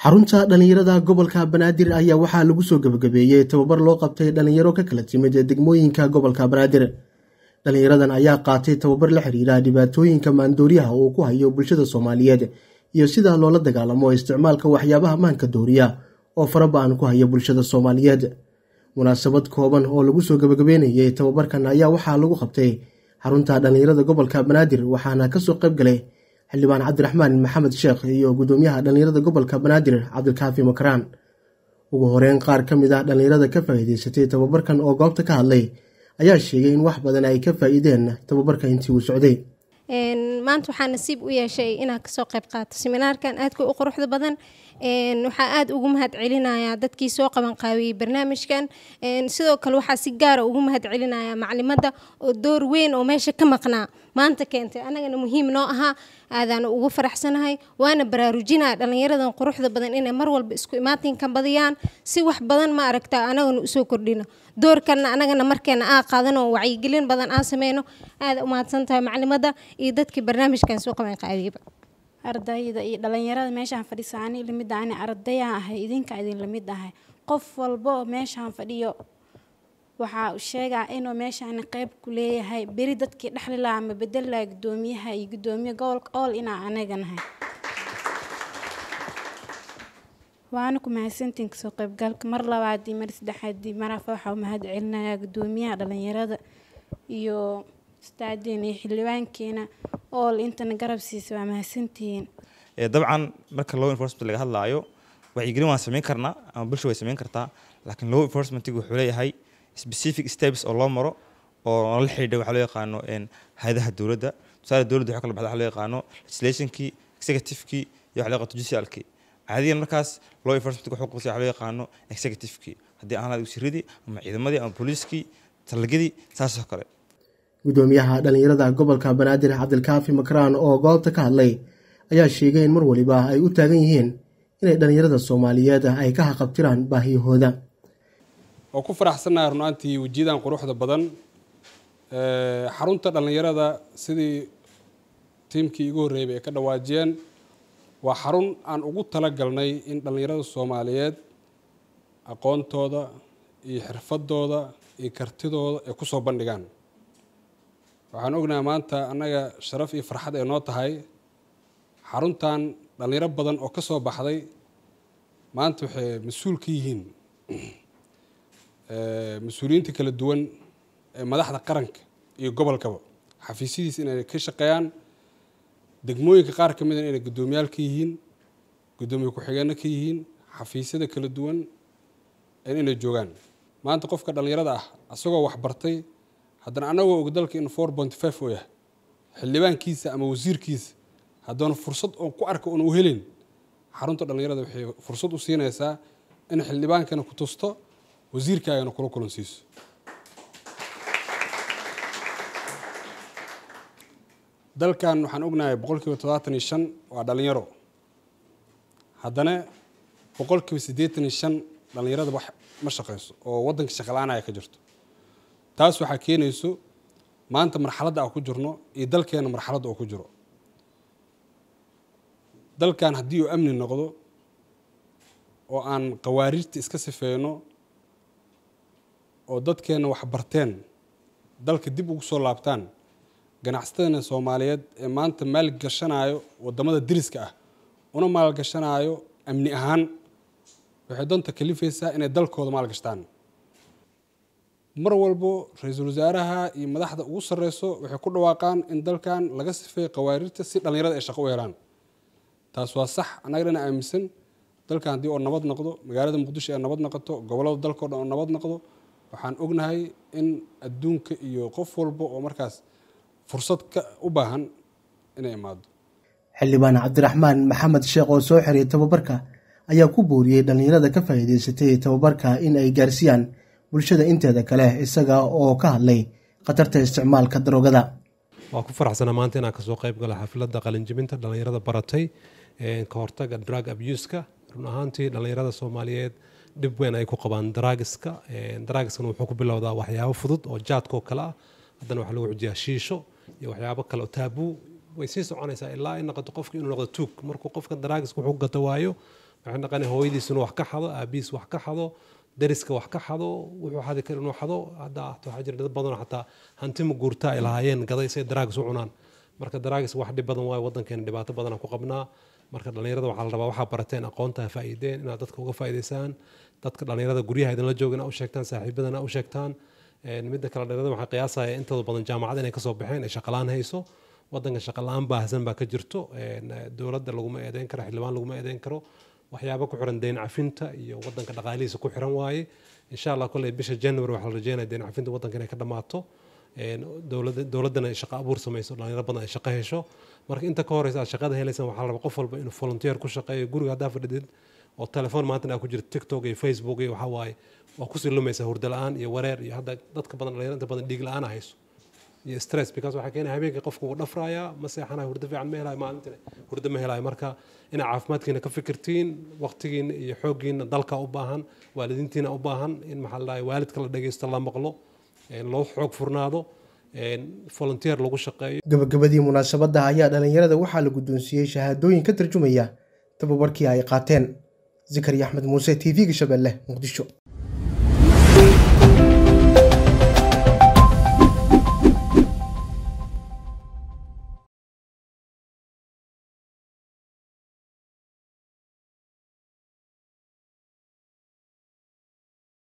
xarunta dhallinyarada gobolka banaadir ayaa waxaa lagu soo gebagabeeyey tababar loo qabtay dhallinyaro ka kala timid degmooyinka gobolka banaadir dhallinyaradan ayaa qaatay tababar la xiriira dhibaatooyinka maandooriyaha uu ku hayo bulshada soomaaliyeed iyo sidaa loola dagaalamo isticmaalka waxyaabaha maanka dooriya oo fara ba-an ku haya bulshada soomaaliyeed munaasabad kooban oo lagu soo gebagabeynayey tababarkan ayaa waxaa lagu qabtay xarunta dhallinyarada gobolka banaadir waxaana kasoo qayb galay xildhibaan cabdiraxmaan maxamed sheekh iyo guddoomiyaha dhallinyarada gobolka banaadir cabdilkaafi makaraan ugu horeyn qaar ka mid ah dhallinyarada ka faa'iideysatay tababarkan oo goobta ka hadlay ayaa sheegay in wax badan ay ka faa'iideen tababarka intii uu socday maanta waxaa nasiib u yeeshay inaa kasoo qayb qaato siminaarkan aadka u quruxda badan waxaa aada ugu mahad celinayaa dadkii soo qaban qaabiyey barnaamijkan sidoo kale waxaa si gaara ah ugu mahad celinayaa maclimada oo door weyn oo meesha ka maqnaa maanta keentay anagana muhiim noo ahaa aadaana ugu faraxsanahay waana baraarujinaa dhallinyaradan quruxda badan inay mar walba isku imaatinkan badiyaan si wax badan ma aragtaa anagana usoo kordhino doorkanna anagana markeena aa qaadano wacyigelin badan aan sameyno aada umahadsantahay maclimada iyo dadkii barnaamijkan soo qaban qaadiiba ardayda iyo dhalinyarada meeshaan fadhisa ah, ani lamid ani ardayaa ahay idinka idin lamid ahay qof walbo meeshaan fadhiyo waxaa uu sheegaa inuu meeshaani qeyb ku leeyahay beri dadkii dhexli lahaa ama bedel lahaa guddoomiyaha iyo guddoomiye gobolka ool inaa anaga nahay waana ku mahadsantiin kasoo qaybgalka mar labaadii mar saddexaadii marafa waxaa u mahad celinayaa guddoomiyaha dhalinyarada iyo ustaadiina iyo xildhibaankeena ool intana garab siisa waa mahadsantihiin dabcan marka low enforcement laga hadlaayo wacyigelin waan samayn karnaa ama bulsha way samayn kartaa laakiin low enforcementiga wuxuu leeyahay specific steps oo loo maro oo la xidhiidha waxaa loo yaqaano hay-adaha dowladda tusaale dowladda waxa kala baxda waxa loo yaqaano legislationkii executivekii iyo waxa loo yaqaano judicialkii caadiyan markaas law enforcement wuxuu qabsay waxa loo yaqaano executivekii haddii aan lahayd wasiiradii ama ciidamadii ama booliiskii talagadii saasoo kale gudoomiyaha dhallinyarada gobolka banaadir cabdilkaafi makraan oo goobta ka hadlay ayaa sheegay in mar waliba ay u taagan yihiin inay dhallinyarada soomaaliyeed ay ka haqabtiraan baahiyahooda oo ku faraxsannahay runaantii wajiyadan quruxda badan xarunta dhallinyarada sidii tiimkii igu horreeyay ay ka dhawaajiyeen waa xarun aan ugu tala galnay in dhallinyarada soomaaliyeed aqoontooda iyo xirfadooda iyo kartidooda ay ku soo bandhigaan waxaan ognahay maanta annaga sharaf iyo farxad ay noo tahay xaruntan dhallinyaro badan oo ka soo baxday maanta waxay mas-uul ka yihiin mas-uuliyiinta kala duwan ee madaxda qaranka iyo gobolkaba xafiisyadiis inay ka shaqeeyaan degmooyinka qaar ka mida ah inay guddoomiyaal ka yihiin guddoomiye ku-xigeenno ka yihiin xafiisyada kala duwan inay joogaan maanta qofka dhallinyarada ah asagoo waxbartay bartay haddana annagoo og dalka in four point five oo yahay xildhibaankiisa ama wasiirkiisa haddana fursad oon ku arka oon u helin xarunta dhallinyarada waxay fursad u siinaysaa in xildhibaankana ku tusto wasiirkaagana kula kulan siiso dalkan waxaan ognahay boqol kiiba toddobaatan iyo shan waa dhallinyaro haddana boqol kiiba siddeetan iyo shan dhallinyarada wax ma shaqayso oo waddanka shaqala-aanaya ka jirto taas waxaa keenayso maanta marxaladda aan ku jirno iyo dalkeena marxaladda oo ku jiro dalkan haddii uu amni noqdo oo aan khawaariirta iska sifeyno oo dadkeenna wax barteen dalka dib ugu soo laabtaan ganacsatadana soomaaliyeed ee maanta maalgashanayo wadamada diriska ah una maalgashanaayo amni ahaan waxay doonta kalifaysaa inay dalkooda maalgashtaan mar walbo ra-iisul wasaaraha iyo madaxda ugu sareyso waxay ku dhawaaqaan in dalkan laga sifeeyo qawaarirta si dhallinyarada ay shaqo u helaan taas waa sax annagana aaminsan dalkan haddii oo nabad noqdo magaalada muqdisho ee nabad noqoto gobollada dalkao dhan oo nabad noqdo waxaan ognahay in adduunka iyo qof walba oo markaas fursad ka u baahan inay imaado xildhibaan cabdiraxmaan maxamed sheekh oo soo xiray tababarka ayaa ku booriyey dhallinyarada ka faa'iidaysatay tababarka in ay gaarsiiyaan bulshada inteeda kale isaga oo ka hadlay khatarta isticmaalka daroogada waa ku faraxsanaa maanta inaan kasoo qayb gala xafladda qalinjibinta dhallinyarada baratay ka hortaga drug abuska run ahaantii dhallinyarada soomaaliyeed dhib weyn ay ku qabaan daraagiska daraagiskana wuxuu ku bilowdaa waxyaabo fudud oo jaadkoo kale ah haddana waxaa lagu xujiyaa shiisho iyo waxyaabo kale oo taabuu way sii soconaysaa ilaa ay noqoto qofka inuu noqdo tuug markuu qofka daraagiska wuxuu gato waayo waxay naqan hooyadiisuna wax ka xado aabihiis wax ka xado dariska wax ka xado wuxuu xadi kara inuu xado hadda waxaa jira dad badanoo xataa hanti ma ay lahaayeen gaday say daraagis u cunaan marka daraagis wax dhib badan waayo waddankeena dhibaato badanaan ku qabnaa marka dhallinyarada waxaa la rabaa waxaa barateen aqoontaa faa'iideen inaad dadka uga faa'iidaysaan dadka dhallinyarada guryaha idinla joogana u sheegtaan saaxiibadana u sheegtaan midda kale dhallinyarada waxaa qiyaasaya intooda badan jaamacad inay kasoo baxeen ee shaqalaan hayso waddanka shaqalaan baahsan baa ka jirto dowladda laguma eedeyn karo xildhibaan laguma eedeyn karo waxyaaba ku xiran deyn cafinta iyo waddanka dhaqaalihiisa ku xiran waaye insha allah kolley bisha january waxaa la rajeynaya deyn cafinta waddanka inay ka dhammaato dowladdana ay shaqo abuur samayso dhalinyaro badan ay shaqo hesho marka inta ka horeysa aad shaqada helaysan waxaa la qof walba inuu volunteer ku shaqeeyo guriga haddaa fadhidid oo telefoon maantana aad ku jirto tiktok iyo facebook iyo waxaa waaye waa kusii lumaysaa hurda la-aan iyo wareer iyo hadda dadka badan dhalinyaro inta badan dhiig la-aan hayso iyo stress because waxaa keenaya habeenkii qofku wuu dhafrayaa ma seexanayo hurdo fiican ma helayo maalintina hurdo ma helayo marka inaa caafimaadkiina ka fikirtiin waqtigiina iyo xooggiina dalka u baahan waalidiintiina u baahan in maxaa la dhahay waalidka la dhegeysto la maqlo loo xoog furnaado volunteer lagu shaqeeyo gabagabadii munaasabadda ayaa dhalinyarada waxaa la guddoonsiiyey shahaadooyin ka tarjumaya tababarkii ay qaateen zakariya axmed muuse t v-ga shabeelle muqdisho